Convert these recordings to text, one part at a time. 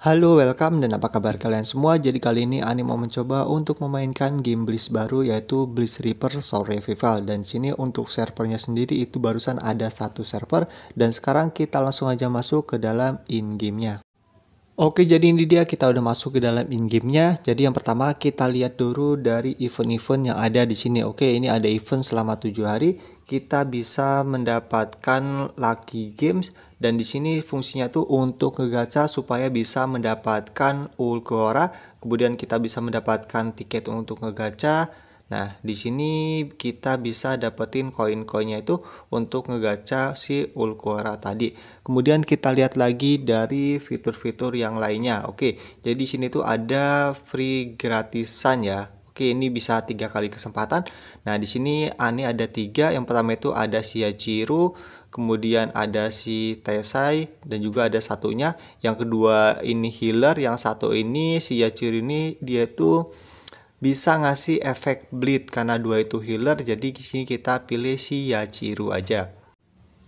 Halo, welcome dan apa kabar kalian semua? Jadi kali ini Ani mau mencoba untuk memainkan game Blitz baru yaitu Blitz Reaper Soul Revival dan sini untuk servernya sendiri itu barusan ada satu server dan sekarang kita langsung aja masuk ke dalam in gamenya. Oke jadi ini dia kita udah masuk ke dalam in gamenya. Jadi yang pertama kita lihat dulu dari event-event yang ada di sini. Oke ini ada event selama tujuh hari kita bisa mendapatkan lucky games dan di sini fungsinya tuh untuk ngegacha supaya bisa mendapatkan ulgora kemudian kita bisa mendapatkan tiket untuk ngegacha nah di sini kita bisa dapetin koin-koinnya itu untuk ngegacha si ulgora tadi kemudian kita lihat lagi dari fitur-fitur yang lainnya oke jadi di sini tuh ada free gratisan ya Oke, ini bisa tiga kali kesempatan. Nah, di sini Ani ada tiga. Yang pertama itu ada si Yachiru, kemudian ada si Tesai, dan juga ada satunya. Yang kedua ini healer, yang satu ini si Yachiru ini dia tuh bisa ngasih efek bleed karena dua itu healer. Jadi di sini kita pilih si Yachiru aja.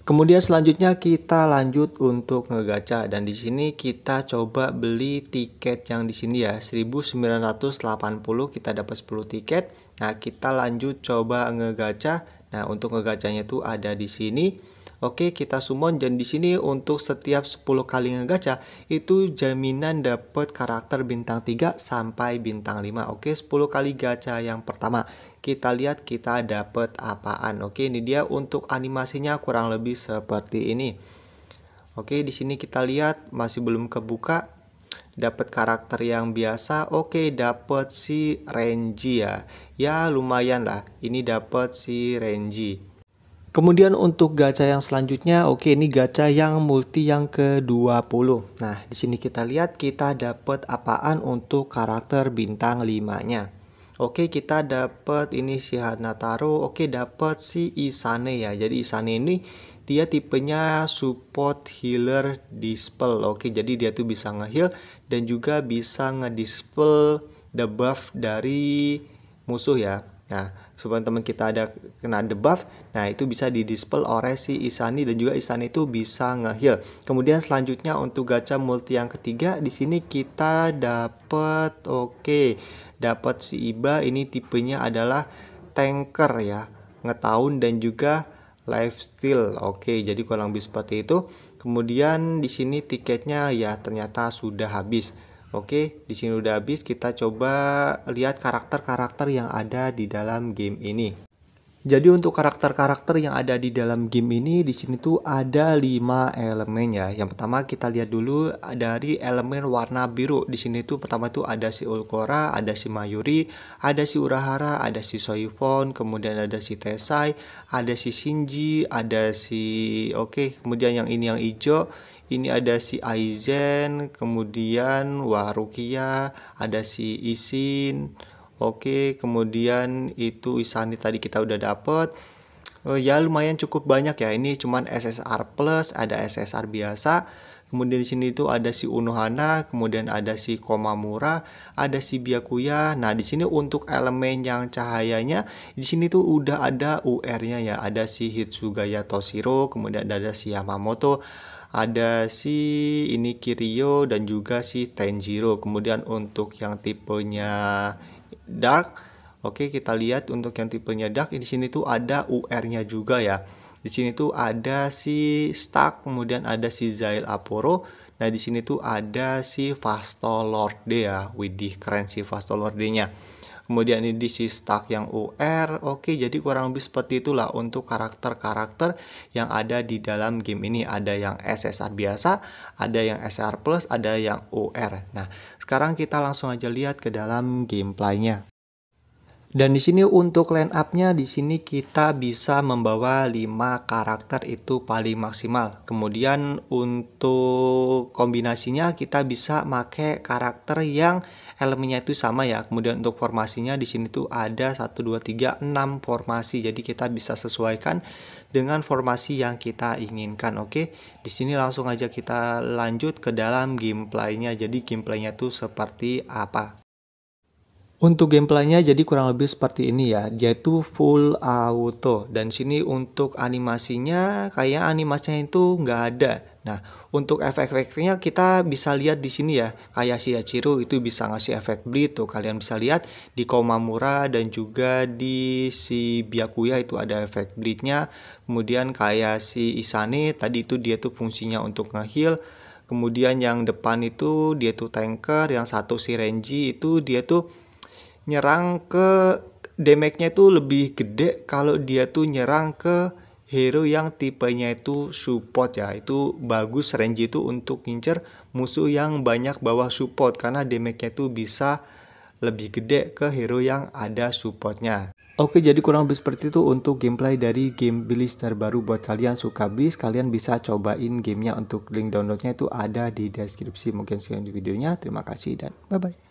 Kemudian selanjutnya kita lanjut untuk ngegacha dan di sini kita coba beli tiket yang di sini ya 1980 kita dapat 10 tiket. Nah, kita lanjut coba ngegacha. Nah, untuk ngegacanya tuh ada di sini. Oke, kita summon dan di sini untuk setiap 10 kali ngegacha itu jaminan dapat karakter bintang 3 sampai bintang 5. Oke, 10 kali gacha yang pertama. Kita lihat kita dapat apaan. Oke, ini dia untuk animasinya kurang lebih seperti ini. Oke, di sini kita lihat masih belum kebuka dapat karakter yang biasa oke okay, dapat si Renji ya ya lumayan lah ini dapat si Renji Kemudian untuk gacha yang selanjutnya, oke okay, ini gacha yang multi yang ke-20. Nah, di sini kita lihat kita dapat apaan untuk karakter bintang 5-nya. Oke, okay, kita dapat ini si Hanataro, oke okay, dapat si Isane ya. Jadi Isane ini dia tipenya support healer dispel. Oke, okay, jadi dia tuh bisa nge ngeheal dan juga bisa ngedispel the buff dari musuh ya. Nah, supaya teman kita ada kena debuff nah itu bisa di dispel oleh si Isani dan juga Isani itu bisa ngeheal kemudian selanjutnya untuk gacha multi yang ketiga di sini kita dapat oke okay, dapat si Iba ini tipenya adalah tanker ya ngetahun dan juga lifestyle. Oke, jadi kurang lebih seperti itu. Kemudian di sini tiketnya ya ternyata sudah habis. Oke, di sini udah habis. Kita coba lihat karakter-karakter yang ada di dalam game ini. Jadi untuk karakter-karakter yang ada di dalam game ini di sini tuh ada lima elemen ya. Yang pertama kita lihat dulu dari elemen warna biru. Di sini tuh pertama tuh ada si Ulkora, ada si Mayuri, ada si Urahara, ada si Soifon, kemudian ada si Tesai, ada si Shinji, ada si oke, kemudian yang ini yang hijau, ini ada si Aizen kemudian Warukia ada si Isin oke kemudian itu Isani tadi kita udah dapet uh, ya lumayan cukup banyak ya ini cuman SSR plus ada SSR biasa kemudian di sini itu ada si Unohana kemudian ada si Komamura ada si Biakuya. nah di sini untuk elemen yang cahayanya di sini tuh udah ada UR-nya ya ada si Hitsugaya Toshiro kemudian ada si Yamamoto ada si ini Kirio dan juga si Tenjiro kemudian untuk yang tipenya dark oke kita lihat untuk yang tipenya dark di sini tuh ada UR-nya juga ya di sini tuh ada si Stark kemudian ada si Zail Aporo nah di sini tuh ada si Fastolord ya widih keren si fastolord nya kemudian ini si stack yang UR oke jadi kurang lebih seperti itulah untuk karakter-karakter yang ada di dalam game ini ada yang SSR biasa ada yang SR plus ada yang UR nah sekarang kita langsung aja lihat ke dalam gameplaynya dan di sini untuk line up-nya di sini kita bisa membawa 5 karakter itu paling maksimal. Kemudian untuk kombinasinya kita bisa make karakter yang elemennya itu sama ya. Kemudian untuk formasinya di sini tuh ada 1 2 3 6 formasi. Jadi kita bisa sesuaikan dengan formasi yang kita inginkan. Oke. Di sini langsung aja kita lanjut ke dalam gameplay-nya. Jadi gameplay-nya tuh seperti apa. Untuk gameplaynya jadi kurang lebih seperti ini ya, dia itu full auto dan sini untuk animasinya kayak animasinya itu nggak ada. Nah untuk efek-efeknya kita bisa lihat di sini ya, kayak si Yachiru itu bisa ngasih efek bleed tuh kalian bisa lihat di Komamura dan juga di si biakuya itu ada efek bleednya. Kemudian kayak si Isane tadi itu dia tuh fungsinya untuk ngeheal kemudian yang depan itu dia tuh tanker yang satu si Renji itu dia tuh nyerang ke damage-nya itu lebih gede kalau dia tuh nyerang ke hero yang tipenya itu support ya. Itu bagus range itu untuk ngincer musuh yang banyak bawa support karena damage-nya itu bisa lebih gede ke hero yang ada supportnya. Oke jadi kurang lebih seperti itu untuk gameplay dari game Bilis terbaru buat kalian suka blizz kalian bisa cobain gamenya untuk link downloadnya itu ada di deskripsi mungkin sekian di videonya terima kasih dan bye bye